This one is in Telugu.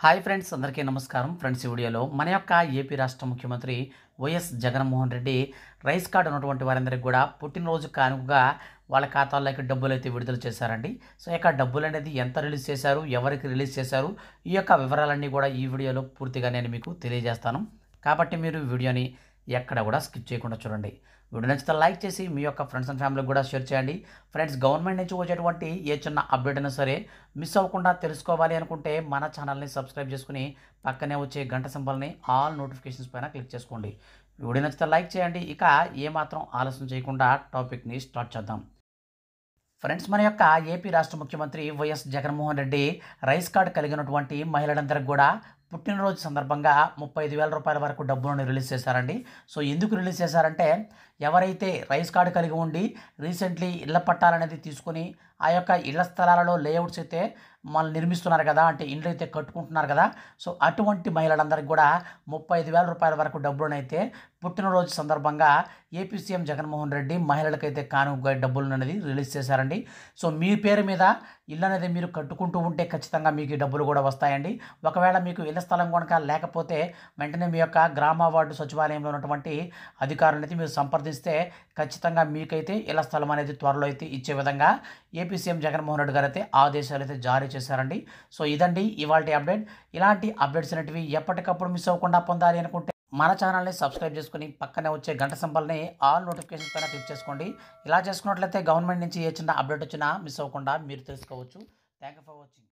హాయ్ ఫ్రెండ్స్ అందరికీ నమస్కారం ఫ్రెండ్స్ ఈ వీడియోలో మన యొక్క ఏపీ రాష్ట్ర ముఖ్యమంత్రి YS Jaganmohan Reddy rice card ఉన్నటువంటి వారందరికీ కూడా పుట్టినరోజు కానుకగా వాళ్ళ ఖాతాల్లోకి డబ్బులు అయితే విడుదల చేశారండి సో యొక్క డబ్బులు అనేది ఎంత రిలీజ్ చేశారు ఎవరికి రిలీజ్ చేశారు ఈ యొక్క వివరాలన్నీ కూడా ఈ వీడియోలో పూర్తిగా నేను మీకు తెలియజేస్తాను కాబట్టి మీరు వీడియోని ఎక్కడ కూడా స్కిప్ చేయకుండా చూడండి వీడియో నచ్చితే లైక్ చేసి మీ యొక్క ఫ్రెండ్స్ అండ్ ఫ్యామిలీకి కూడా షేర్ చేయండి ఫ్రెండ్స్ గవర్నమెంట్ నుంచి వచ్చేటువంటి ఏ చిన్న అప్డేట్ అయినా సరే మిస్ అవ్వకుండా తెలుసుకోవాలి అనుకుంటే మన ఛానల్ని సబ్స్క్రైబ్ చేసుకుని పక్కనే వచ్చే గంట సింబల్ని ఆల్ నోటిఫికేషన్స్ పైన క్లిక్ చేసుకోండి వీడియో నచ్చితే లైక్ చేయండి ఇక ఏమాత్రం ఆలస్యం చేయకుండా టాపిక్ని స్టార్ట్ చేద్దాం ఫ్రెండ్స్ మన యొక్క ఏపీ రాష్ట్ర ముఖ్యమంత్రి YS Jaganmohan Reddy rice card కలిగినటువంటి మహిళలందరికీ కూడా పుట్టినరోజు సందర్భంగా ముప్పై ఐదు వేల రూపాయల వరకు డబ్బులను రిలీజ్ చేశారండి సో ఎందుకు రిలీజ్ చేశారంటే ఎవరైతే రైస్ కార్డు కలిగి ఉండి రీసెంట్లీ ఇళ్ల పట్టాలనేది తీసుకుని ఆ యొక్క ఇళ్ల స్థలాలలో లేఅవుట్స్ అయితే మనల్ని నిర్మిస్తున్నారు కదా అంటే ఇండ్లు అయితే కట్టుకుంటున్నారు కదా సో అటువంటి మహిళలందరికీ కూడా ముప్పై ఐదు వేల రూపాయల వరకు డబ్బులనైతే పుట్టినరోజు సందర్భంగా ఏపీ సీఎం జగన్మోహన్ రెడ్డి మహిళలకైతే కాను డబ్బులు అనేది రిలీజ్ చేశారండి సో మీ పేరు మీద ఇల్లు అనేది మీరు కట్టుకుంటూ ఉంటే ఖచ్చితంగా మీకు ఈ డబ్బులు కూడా వస్తాయండి ఒకవేళ మీకు ఇళ్ల స్థలం కనుక లేకపోతే వెంటనే మీ యొక్క గ్రామ వార్డు సచివాలయంలో ఉన్నటువంటి అధికారులనైతే మీరు సంప్రదిస్తే ఖచ్చితంగా మీకైతే ఇళ్ల స్థలం అనేది త్వరలో అయితే ఇచ్చే విధంగా ఏపీ సీఎం జగన్మోహన్ రెడ్డి గారు అయితే ఆదేశాలు అయితే జారీ చేశారండి సో ఇదండి ఇవాళ అప్డేట్ ఇలాంటి అప్డేట్స్ అనేటివి ఎప్పటికప్పుడు మిస్ అవ్వకుండా పొందాలి అనుకుంటే మన ఛానల్ని సబ్స్క్రైబ్ చేసుకుని పక్కనే వచ్చే గంట సంబల్ని ఆల్ నోటిఫికేషన్ పైన క్లిక్ చేసుకోండి ఇలా చేసుకున్నట్లయితే గవర్నమెంట్ నుంచి ఏ చిన్న అప్డేట్ వచ్చినా మిస్ అవ్వకుండా మీరు తెలుసుకోవచ్చు థ్యాంక్ యూ ఫర్ వాచింగ్